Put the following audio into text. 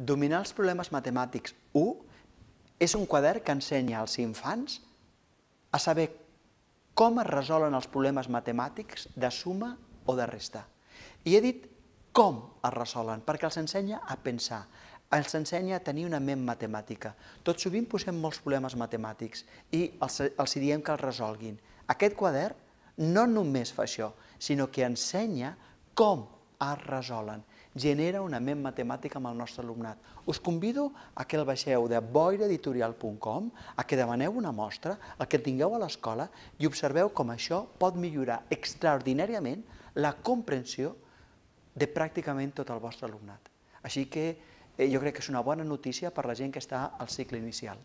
Dominar els problemes matemàtics 1 és un quadern que ensenya als infants a saber com es resolen els problemes matemàtics de suma o de resta. I he dit com es resolen, perquè els ensenya a pensar, els ensenya a tenir una ment matemàtica. Tot sovint posem molts problemes matemàtics i els, els diem que els resolguin. Aquest quadern no només fa això, sinó que ensenya com es resolen. Genera una ment matemàtica amb el nostre alumnat. Us convido a que el baixeu de boireditorial.com, a que demaneu una mostra, a que tingueu a l'escola i observeu com això pot millorar extraordinàriament la comprensió de pràcticament tot el vostre alumnat. Així que eh, jo crec que és una bona notícia per la gent que està al cicle inicial.